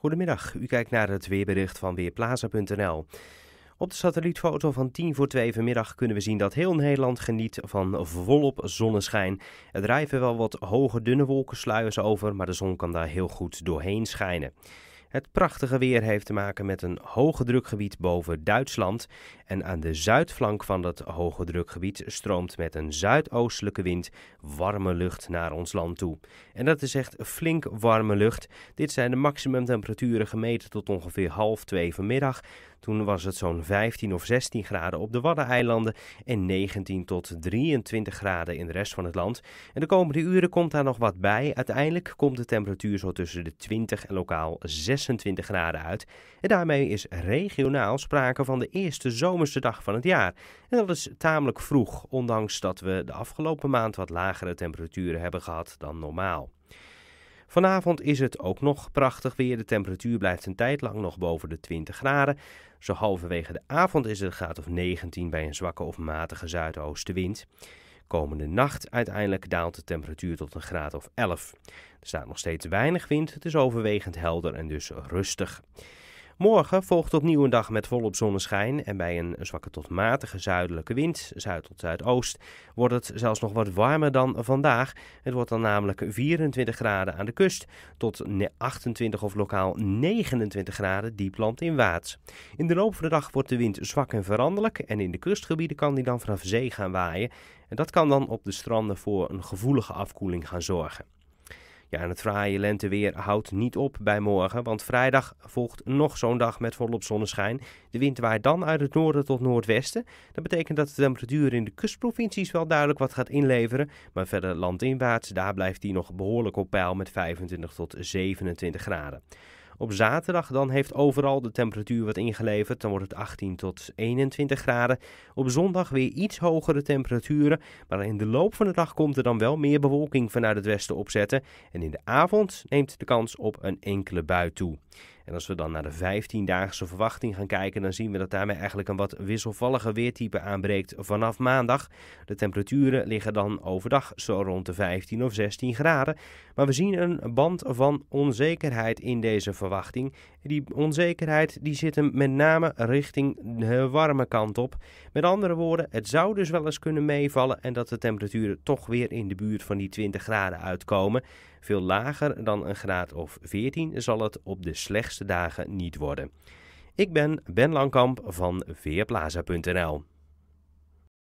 Goedemiddag, u kijkt naar het weerbericht van Weerplaza.nl. Op de satellietfoto van 10 voor 2 vanmiddag kunnen we zien dat heel Nederland geniet van volop zonneschijn. Er drijven wel wat hoge dunne wolkensluiers over, maar de zon kan daar heel goed doorheen schijnen. Het prachtige weer heeft te maken met een hoge drukgebied boven Duitsland. En aan de zuidflank van dat hoge drukgebied stroomt met een zuidoostelijke wind warme lucht naar ons land toe. En dat is echt flink warme lucht. Dit zijn de maximumtemperaturen gemeten tot ongeveer half twee vanmiddag. Toen was het zo'n 15 of 16 graden op de Waddeneilanden en 19 tot 23 graden in de rest van het land. En de komende uren komt daar nog wat bij. Uiteindelijk komt de temperatuur zo tussen de 20 en lokaal 26 graden uit. En daarmee is regionaal sprake van de eerste zomerse dag van het jaar. En dat is tamelijk vroeg, ondanks dat we de afgelopen maand wat lagere temperaturen hebben gehad dan normaal. Vanavond is het ook nog prachtig weer. De temperatuur blijft een tijd lang nog boven de 20 graden. Zo halverwege de avond is het een graad of 19 bij een zwakke of matige zuidoostenwind. Komende nacht uiteindelijk daalt de temperatuur tot een graad of 11. Er staat nog steeds weinig wind, het is overwegend helder en dus rustig. Morgen volgt opnieuw een dag met volop zonneschijn en bij een zwakke tot matige zuidelijke wind, zuid tot zuidoost, wordt het zelfs nog wat warmer dan vandaag. Het wordt dan namelijk 24 graden aan de kust tot 28 of lokaal 29 graden land in waard. In de loop van de dag wordt de wind zwak en veranderlijk en in de kustgebieden kan die dan vanaf zee gaan waaien. En dat kan dan op de stranden voor een gevoelige afkoeling gaan zorgen. Ja, het fraaie lenteweer houdt niet op bij morgen, want vrijdag volgt nog zo'n dag met volop zonneschijn. De wind waait dan uit het noorden tot noordwesten. Dat betekent dat de temperatuur in de kustprovincies wel duidelijk wat gaat inleveren, maar verder landinwaarts, daar blijft die nog behoorlijk op peil met 25 tot 27 graden. Op zaterdag dan heeft overal de temperatuur wat ingeleverd. Dan wordt het 18 tot 21 graden. Op zondag weer iets hogere temperaturen. Maar in de loop van de dag komt er dan wel meer bewolking vanuit het westen opzetten. En in de avond neemt de kans op een enkele bui toe. En als we dan naar de 15-daagse verwachting gaan kijken, dan zien we dat daarmee eigenlijk een wat wisselvalliger weertype aanbreekt vanaf maandag. De temperaturen liggen dan overdag zo rond de 15 of 16 graden. Maar we zien een band van onzekerheid in deze verwachting. Die onzekerheid die zit hem met name richting de warme kant op. Met andere woorden, het zou dus wel eens kunnen meevallen en dat de temperaturen toch weer in de buurt van die 20 graden uitkomen. Veel lager dan een graad of 14 zal het op de slechtste dagen niet worden. Ik ben Ben Langkamp van veerplaza.nl.